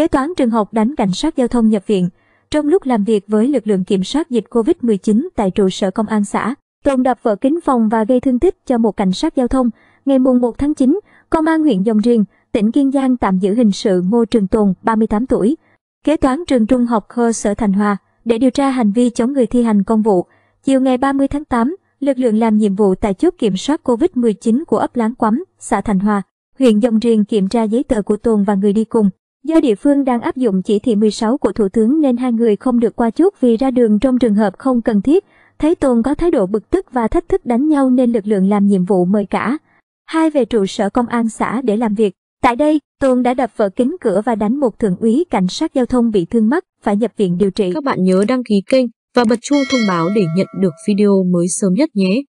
Kế toán trường học đánh cảnh sát giao thông nhập viện. Trong lúc làm việc với lực lượng kiểm soát dịch COVID-19 tại trụ sở công an xã, Tùng đập vỡ kính phòng và gây thương tích cho một cảnh sát giao thông. Ngày mùng 1 tháng 9, Công an huyện Dòng Riềng, tỉnh Kiên Giang tạm giữ hình sự Ngô Trường Tùng, 38 tuổi, kế toán trường trung học cơ sở Thành Hòa để điều tra hành vi chống người thi hành công vụ. Chiều ngày 30 tháng 8, lực lượng làm nhiệm vụ tại chốt kiểm soát COVID-19 của ấp Láng Quắm, xã Thành Hòa, huyện Dòng Riềng kiểm tra giấy tờ của Tùng và người đi cùng. Do địa phương đang áp dụng chỉ thị 16 của Thủ tướng nên hai người không được qua chốt vì ra đường trong trường hợp không cần thiết. Thấy Tôn có thái độ bực tức và thách thức đánh nhau nên lực lượng làm nhiệm vụ mời cả. Hai về trụ sở công an xã để làm việc. Tại đây, Tôn đã đập vỡ kính cửa và đánh một thượng úy cảnh sát giao thông bị thương mắt, phải nhập viện điều trị. Các bạn nhớ đăng ký kênh và bật chuông thông báo để nhận được video mới sớm nhất nhé.